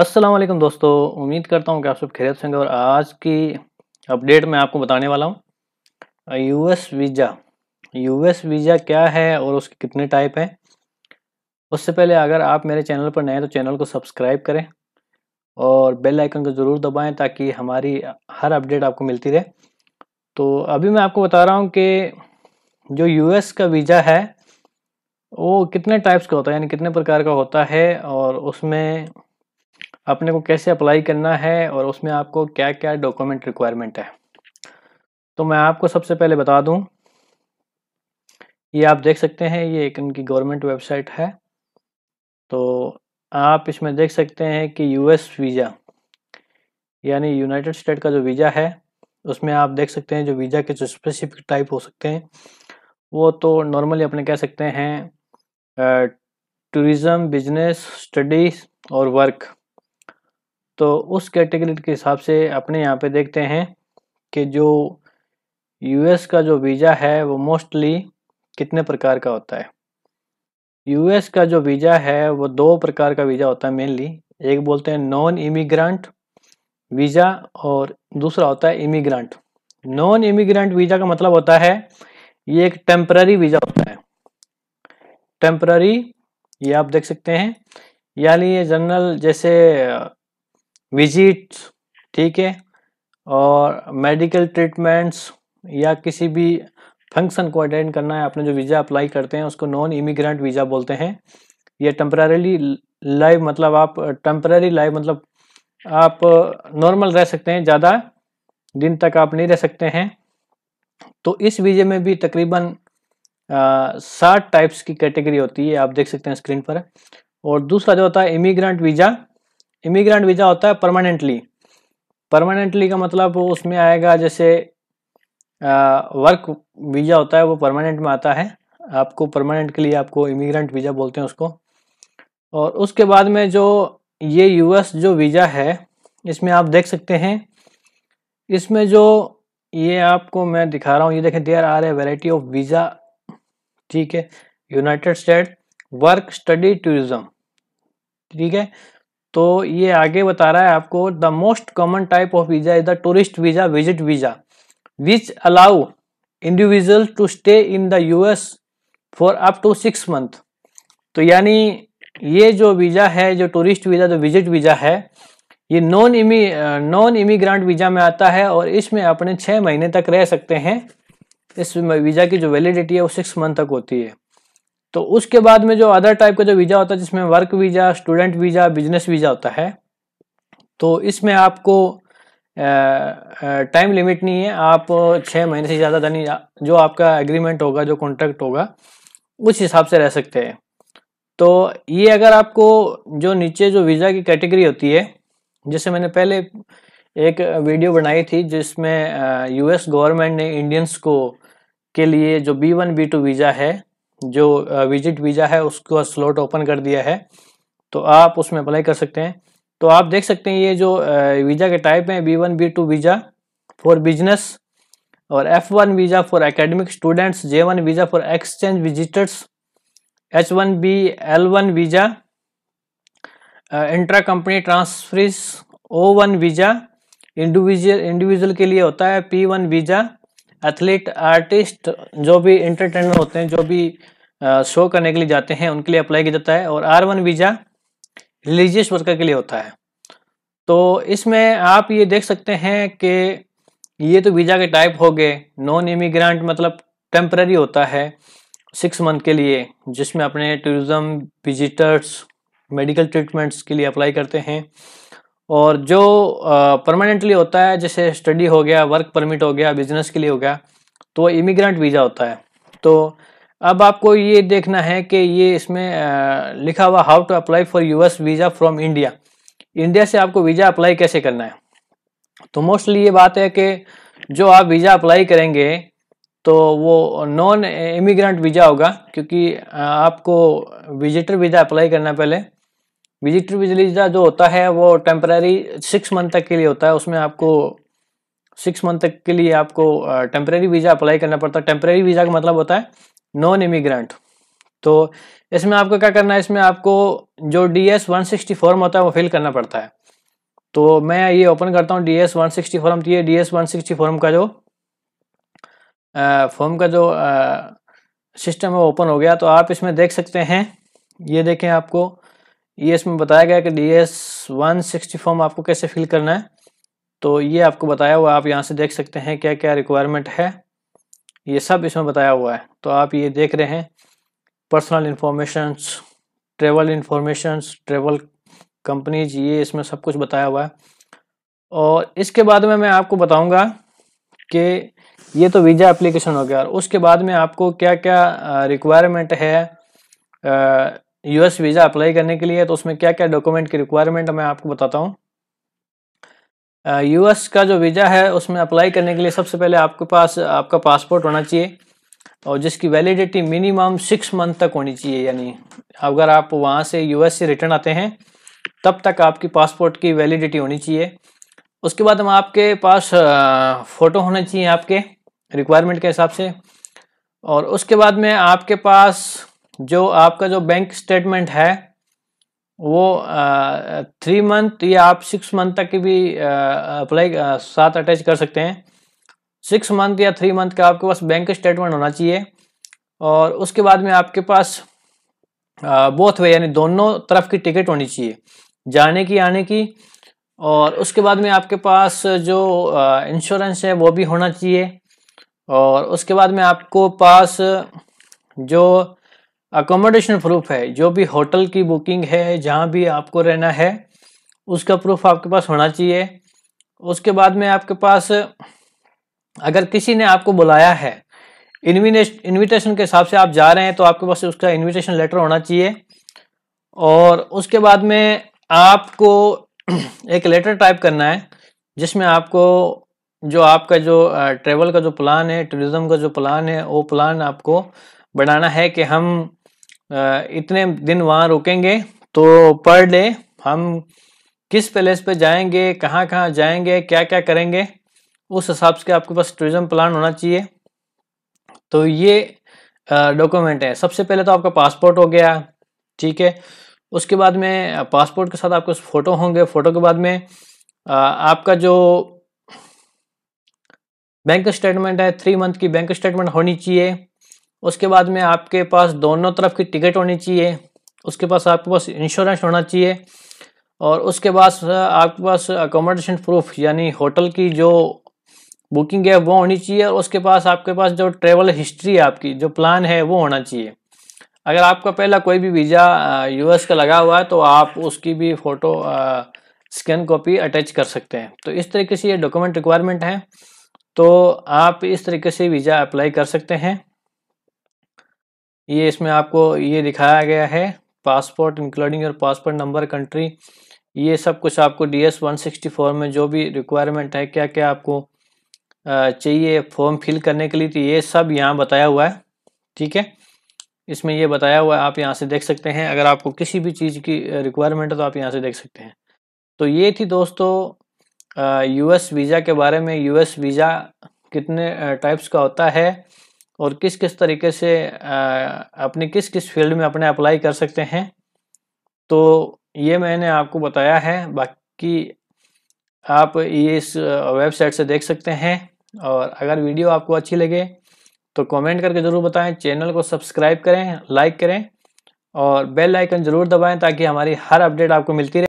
अस्सलाम वालेकुम दोस्तों उम्मीद करता हूँ कि आप सब खैरियत से होंगे और आज की अपडेट में आपको बताने वाला हूँ यूएस वीज़ा यूएस वीज़ा क्या है और उसके कितने टाइप हैं उससे पहले अगर आप मेरे चैनल पर नए हैं तो चैनल को सब्सक्राइब करें और बेल आइकन को ज़रूर दबाएं ताकि हमारी हर अपडेट आपको मिलती रहे तो अभी मैं आपको बता रहा हूँ कि जो एस का वीज़ा है वो कितने टाइप्स का होता है यानी कितने प्रकार का होता है और उसमें अपने को कैसे अप्लाई करना है और उसमें आपको क्या क्या डॉक्यूमेंट रिक्वायरमेंट है तो मैं आपको सबसे पहले बता दूं ये आप देख सकते हैं ये एक इनकी गवर्नमेंट वेबसाइट है तो आप इसमें देख सकते हैं कि यूएस वीज़ा यानी यूनाइटेड स्टेट का जो वीज़ा है उसमें आप देख सकते हैं जो वीज़ा के जो स्पेसिफिक टाइप हो सकते हैं वो तो नॉर्मली अपने कह सकते हैं टूरिज़म बिजनेस स्टडीज़ और वर्क तो उस कैटेगरी के हिसाब से अपने यहाँ पे देखते हैं कि जो यूएस का जो वीज़ा है वो मोस्टली कितने प्रकार का होता है यूएस का जो वीज़ा है वो दो प्रकार का वीज़ा होता है मेनली एक बोलते हैं नॉन इमिग्रांट वीज़ा और दूसरा होता है इमिग्रांट नॉन इमिग्रेंट वीज़ा का मतलब होता है ये एक टेम्प्ररी वीज़ा होता है टेम्प्ररी ये आप देख सकते हैं यानी ये जनरल जैसे विजिट्स ठीक है और मेडिकल ट्रीटमेंट्स या किसी भी फंक्शन को अटेंड करना है आपने जो वीज़ा अप्लाई करते हैं उसको नॉन इमिग्रेंट वीज़ा बोलते हैं ये टम्परली लाइव मतलब आप टम्प्रेरी लाइव मतलब आप नॉर्मल रह सकते हैं ज़्यादा दिन तक आप नहीं रह सकते हैं तो इस वीज़े में भी तकरीबन साठ टाइप्स की कैटेगरी होती है आप देख सकते हैं स्क्रीन पर और दूसरा जो होता है इमिग्रेंट वीज़ा इमिग्रेंट वीज़ा होता है परमानेंटली परमानेंटली का मतलब उसमें आएगा जैसे वर्क वीज़ा होता है वो परमानेंट में आता है आपको परमानेंट के लिए आपको इमिग्रेंट वीज़ा बोलते हैं उसको और उसके बाद में जो ये यूएस जो वीज़ा है इसमें आप देख सकते हैं इसमें जो ये आपको मैं दिखा रहा हूँ ये देखें there are a variety of visa ठीक है united state work study tourism ठीक है तो ये आगे बता रहा है आपको the most common type of visa is the tourist visa visit visa which allow individual to stay in the US for up to six month तो यानी ये जो वीजा है जो टूरिस्ट वीजा जो विजिट वीजा है ये non immi non immigrant visa में आता है और इसमें अपने छः महीने तक रह सकते हैं इस वीजा की जो वैलिडिटी है वो सिक्स मंथ तक होती है तो उसके बाद में जो अदर टाइप का जो वीज़ा होता है जिसमें work visa student visa business visa होता है तो इसमें आपको टाइम लिमिट नहीं है आप छः महीने से ज़्यादा धनी जो आपका एग्रीमेंट होगा जो कॉन्ट्रैक्ट होगा उस हिसाब से रह सकते हैं तो ये अगर आपको जो नीचे जो वीज़ा की कैटेगरी होती है जैसे मैंने पहले एक वीडियो बनाई थी जिसमें यूएस गवर्नमेंट ने इंडियंस को के लिए जो B one B two visa है जो विजिट वीज़ा है उसको स्लॉट ओपन कर दिया है तो आप उसमें अप्लाई कर सकते हैं तो आप देख सकते हैं ये जो वीज़ा के टाइप हैं B one B two visa for business और F one visa for academic students J one visa for exchange visitors H one B L one visa intra company transferees O one visa individual individual के लिए होता है P one visa athlete artist जो भी entertainer होते हैं जो भी शो करने के लिए जाते हैं उनके लिए अप्लाई किया जाता है और R one visa religious worker के लिए होता है तो इसमें आप ये देख सकते हैं कि ये तो वीज़ा के टाइप हो गए नॉन इमिग्रांट मतलब टेम्प्ररी होता है सिक्स मंथ के लिए जिसमें अपने टूरिज्म विजिटर्स मेडिकल ट्रीटमेंट्स के लिए अप्लाई करते हैं और जो परमानेंटली होता है जैसे स्टडी हो गया वर्क परमिट हो गया बिजनेस के लिए हो गया तो इमिग्रेंट वीज़ा होता है तो अब आपको ये देखना है कि ये इसमें लिखा हुआ how to apply for US visa from India India से आपको वीज़ा अप्लाई कैसे करना है तो मोस्टली ये बात है कि जो आप वीज़ा अप्लाई करेंगे तो वो नॉन इमिग्रेंट वीज़ा होगा क्योंकि आपको विजिटर वीज़ा अप्लाई करना पहले विजिटर विजिलीजा जो होता है वो टेम्प्रेरी सिक्स मंथ तक के लिए होता है उसमें आपको सिक्स मंथ तक के लिए आपको टेम्प्रेरी वीज़ा अप्लाई करना पड़ता है टेम्प्रेरी वीज़ा का मतलब होता है नॉन इमिग्रेंट तो इसमें आपको क्या करना है इसमें आपको जो D S one sixty form होता है वो फिल करना पड़ता है तो मैं ये ओपन करता हूँ D S one sixty form तो ये D S one sixty form का जो फॉर्म का जो सिस्टम है वो ओपन हो गया तो आप इसमें देख सकते हैं ये देखें आपको ये इसमें बताया गया कि वन सिक्सटी फॉर्म आपको कैसे फिल करना है तो ये आपको बताया हुआ आप यहाँ से देख सकते हैं क्या क्या रिक्वायरमेंट है ये सब इसमें बताया हुआ है तो आप ये देख रहे हैं personal informations travel informations travel companies ये इसमें सब कुछ बताया हुआ है और इसके बाद में मैं आपको बताऊंगा कि ये तो वीज़ा एप्लीकेशन हो गया और उसके बाद में आपको क्या क्या रिक्वायरमेंट है यूएस वीज़ा अप्लाई करने के लिए है तो उसमें क्या क्या डॉक्यूमेंट की रिक्वायरमेंट मैं आपको बताता हूँ यूएस का जो वीज़ा है उसमें अप्लाई करने के लिए सबसे पहले आपके पास आपका पासपोर्ट होना चाहिए और जिसकी वैलिडिटी मिनिमम सिक्स मंथ तक होनी चाहिए यानी अगर आप वहाँ से यूएस से रिटर्न आते हैं तब तक आपकी पासपोर्ट की वैलिडिटी होनी चाहिए उसके बाद हम आपके पास फ़ोटो होने चाहिए आपके रिक्वायरमेंट के हिसाब से और उसके बाद में आपके पास जो आपका जो बैंक स्टेटमेंट है वो थ्री मंथ या आप सिक्स मंथ तक की भी अप्लाई साथ अटैच कर सकते हैं सिक्स मंथ या थ्री मंथ का आपके पास बैंक स्टेटमेंट होना चाहिए और उसके बाद में आपके पास बोथ वे यानी दोनों तरफ की टिकट होनी चाहिए जाने की आने की और उसके बाद में आपके पास जो इंश्योरेंस है वो भी होना चाहिए और उसके बाद में आपको पास जो अकोमोडेशन प्रूफ है जो भी होटल की बुकिंग है जहाँ भी आपको रहना है उसका प्रूफ आपके पास होना चाहिए उसके बाद में आपके पास अगर किसी ने आपको बुलाया है इन्विटेशन के हिसाब से आप जा रहे हैं तो आपके पास उसका इन्विटेशन लेटर होना चाहिए और उसके बाद में आपको एक लेटर टाइप करना है जिसमें आपको जो आपका जो ट्रेवल का जो प्लान है टूरिज़्म का जो प्लान है वो प्लान आपको बनाना है कि हम इतने दिन वहाँ रुकेंगे तो पर डे हम किस पैलेस पे जाएंगे कहाँ कहाँ जाएंगे क्या क्या करेंगे उस हिसाब से आपके पास टूरिज्म प्लान होना चाहिए तो ये डॉक्यूमेंट है सबसे पहले तो आपका पासपोर्ट हो गया ठीक है उसके बाद में पासपोर्ट के साथ आपके फ़ोटो होंगे फ़ोटो के बाद में आपका जो बैंक स्टेटमेंट है थ्री मंथ की बैंक स्टेटमेंट होनी चाहिए उसके बाद में आपके पास दोनों तरफ की टिकट होनी चाहिए उसके पास आपके पास इंश्योरेंस होना चाहिए और उसके बाद आपके पास अकोमोडेशन प्रूफ यानी होटल की जो बुकिंग है वो होनी चाहिए और उसके पास आपके पास जो ट्रेवल हिस्ट्री है आपकी जो प्लान है वो होना चाहिए अगर आपका पहला कोई भी वीज़ा यूएस का लगा हुआ है तो आप उसकी भी फ़ोटो स्कैन कॉपी अटैच कर सकते हैं तो इस तरीके से ये डॉक्यूमेंट रिक्वायरमेंट हैं तो आप इस तरीके से वीज़ा अप्लाई कर सकते हैं ये इसमें आपको ये दिखाया गया है passport including your passport number country ये सब कुछ आपको D S one sixty four में जो भी रिक्वायरमेंट है क्या क्या आपको चाहिए फॉर्म फिल करने के लिए तो ये सब यहाँ बताया हुआ है ठीक है इसमें ये बताया हुआ है आप यहाँ से देख सकते हैं अगर आपको किसी भी चीज़ की रिक्वायरमेंट है तो आप यहाँ से देख सकते हैं तो ये थी दोस्तों यूएस वीज़ा के बारे में यूएस वीज़ा कितने टाइप्स का होता है और किस किस तरीके से अपने किस किस फील्ड में अपने अप्लाई कर सकते हैं तो ये मैंने आपको बताया है बाकी आप ये इस वेबसाइट से देख सकते हैं और अगर वीडियो आपको अच्छी लगे तो कमेंट करके ज़रूर बताएं चैनल को सब्सक्राइब करें लाइक करें और बेल आइकन ज़रूर दबाएं ताकि हमारी हर अपडेट आपको मिलती रहे